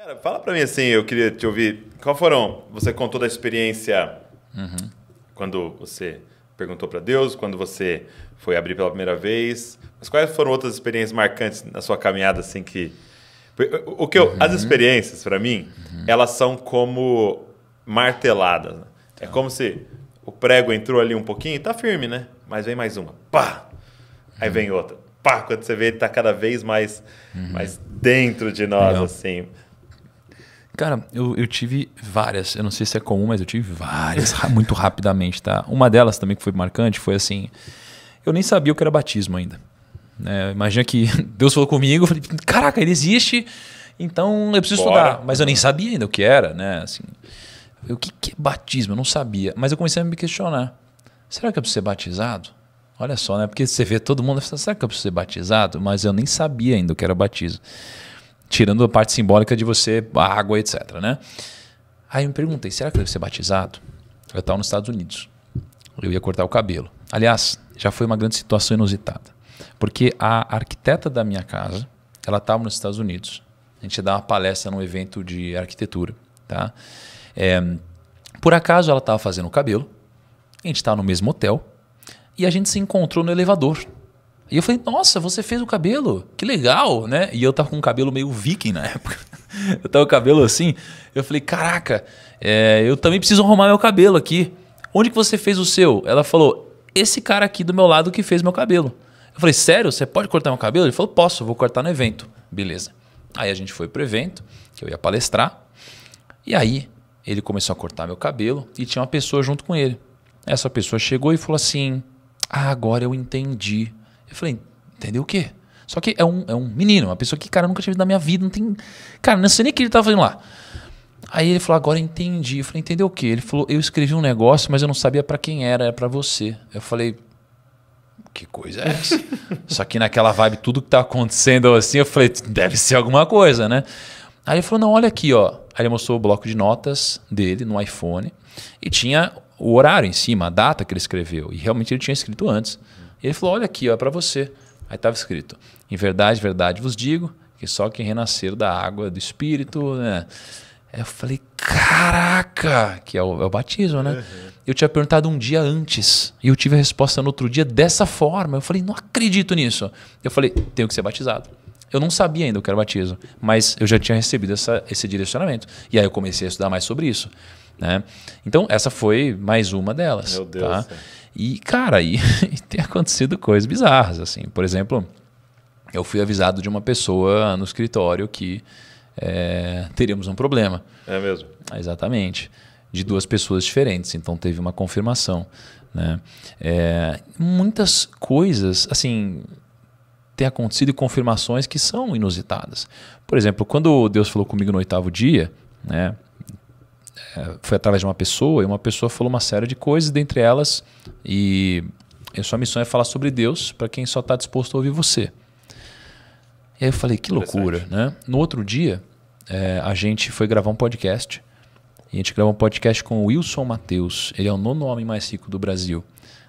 Cara, fala para mim assim, eu queria te ouvir. Qual foram? Você contou da experiência uhum. quando você perguntou para Deus, quando você foi abrir pela primeira vez. Mas quais foram outras experiências marcantes na sua caminhada assim que o que eu, uhum. as experiências para mim, uhum. elas são como marteladas. Né? É tá. como se o prego entrou ali um pouquinho e tá firme, né? Mas vem mais uma, pá. Aí vem uhum. outra. Pá, quando você vê ele tá cada vez mais uhum. mais dentro de nós assim. Cara, eu, eu tive várias. Eu não sei se é comum, mas eu tive várias muito rapidamente, tá? Uma delas também que foi marcante foi assim: eu nem sabia o que era batismo ainda. É, imagina que Deus falou comigo, eu falei, caraca, ele existe, então eu preciso Bora. estudar. Mas eu nem sabia ainda o que era, né? Assim, o que, que é batismo? Eu não sabia. Mas eu comecei a me questionar: será que eu preciso ser batizado? Olha só, né? Porque você vê todo mundo, será que eu preciso ser batizado? Mas eu nem sabia ainda o que era batismo. Tirando a parte simbólica de você, água, etc. Né? Aí eu me perguntei, será que eu devo ser batizado? Eu estava nos Estados Unidos. Eu ia cortar o cabelo. Aliás, já foi uma grande situação inusitada. Porque a arquiteta da minha casa, ela estava nos Estados Unidos. A gente ia dar uma palestra num evento de arquitetura. Tá? É, por acaso ela estava fazendo o cabelo, a gente estava no mesmo hotel, e a gente se encontrou no elevador. E eu falei, nossa, você fez o cabelo, que legal, né? E eu tava com o cabelo meio viking na época. eu tava com o cabelo assim. Eu falei, caraca, é, eu também preciso arrumar meu cabelo aqui. Onde que você fez o seu? Ela falou, esse cara aqui do meu lado que fez meu cabelo. Eu falei, sério, você pode cortar meu cabelo? Ele falou, posso, vou cortar no evento. Beleza. Aí a gente foi pro evento, que eu ia palestrar. E aí ele começou a cortar meu cabelo e tinha uma pessoa junto com ele. Essa pessoa chegou e falou assim: ah, agora eu entendi eu falei, entendeu o quê? Só que é um, é um menino, uma pessoa que, cara, eu nunca visto na minha vida, não tem. Cara, não sei nem o que ele tava fazendo lá. Aí ele falou, agora entendi. Eu falei, entendeu o quê? Ele falou, eu escrevi um negócio, mas eu não sabia para quem era, era é para você. Eu falei, que coisa é essa? Só que naquela vibe, tudo que tá acontecendo assim, eu falei, deve ser alguma coisa, né? Aí ele falou, não, olha aqui, ó. Aí ele mostrou o bloco de notas dele no iPhone e tinha o horário em cima, a data que ele escreveu. E realmente ele tinha escrito antes. Ele falou: Olha aqui, ó, é para você. Aí estava escrito: Em verdade, verdade vos digo, que só quem renascer da água do Espírito, né? eu falei, caraca, que é o, é o batismo, né? Uhum. Eu tinha perguntado um dia antes e eu tive a resposta no outro dia dessa forma. Eu falei, não acredito nisso. Eu falei, tenho que ser batizado. Eu não sabia ainda o que era batismo, mas eu já tinha recebido essa, esse direcionamento. E aí eu comecei a estudar mais sobre isso. Né? Então, essa foi mais uma delas. Meu Deus. Tá? É. E, cara, e, tem acontecido coisas bizarras, assim. Por exemplo, eu fui avisado de uma pessoa no escritório que é, teríamos um problema. É mesmo? Exatamente. De duas pessoas diferentes, então teve uma confirmação. Né? É, muitas coisas, assim, tem acontecido confirmações que são inusitadas. Por exemplo, quando Deus falou comigo no oitavo dia, né? É, foi através de uma pessoa e uma pessoa falou uma série de coisas, dentre elas, e a sua missão é falar sobre Deus para quem só está disposto a ouvir você. E aí eu falei, que loucura, né? No outro dia, é, a gente foi gravar um podcast. E a gente gravou um podcast com o Wilson Matheus. Ele é o nono homem mais rico do Brasil.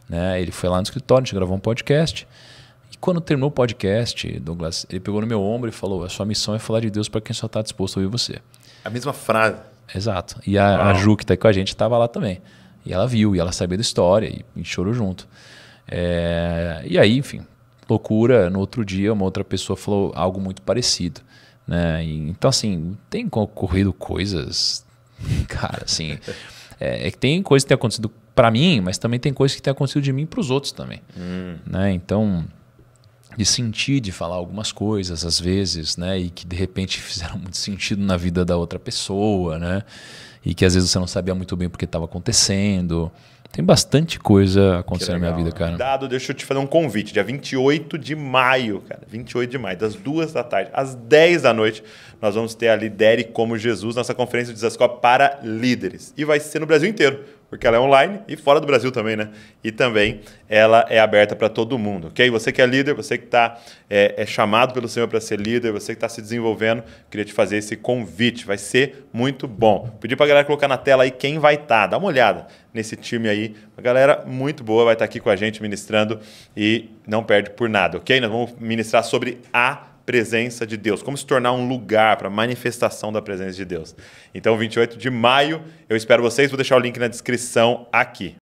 Né? Ele foi lá no escritório, a gente gravou um podcast. E quando terminou o podcast, Douglas, ele pegou no meu ombro e falou: A sua missão é falar de Deus para quem só está disposto a ouvir você. A mesma frase. Exato. E a, a Ju, que está com a gente, estava lá também. E ela viu, e ela sabia da história, e, e chorou junto. É, e aí, enfim, loucura. No outro dia, uma outra pessoa falou algo muito parecido. Né? E, então, assim, tem ocorrido coisas. Cara, assim. é, é que tem coisas que tem acontecido para mim, mas também tem coisas que tem acontecido de mim para os outros também. Hum. Né? Então, de sentir, de falar algumas coisas às vezes, né? E que de repente fizeram muito sentido na vida da outra pessoa, né? E que às vezes você não sabia muito bem porque estava acontecendo. Tem bastante coisa acontecendo na minha vida, cara. Dado, deixa eu te fazer um convite. Dia 28 de maio, cara. 28 de maio, das duas da tarde às 10 da noite, nós vamos ter a Lidere como Jesus, nossa conferência de Zascop para líderes. E vai ser no Brasil inteiro porque ela é online e fora do Brasil também, né? E também ela é aberta para todo mundo, ok? Você que é líder, você que está é, é, chamado pelo Senhor para ser líder, você que está se desenvolvendo, queria te fazer esse convite, vai ser muito bom. Pedi para a galera colocar na tela aí quem vai estar, tá. dá uma olhada nesse time aí, uma galera muito boa vai estar tá aqui com a gente ministrando e não perde por nada, ok? Nós vamos ministrar sobre a presença de Deus, como se tornar um lugar para manifestação da presença de Deus. Então, 28 de maio, eu espero vocês, vou deixar o link na descrição aqui.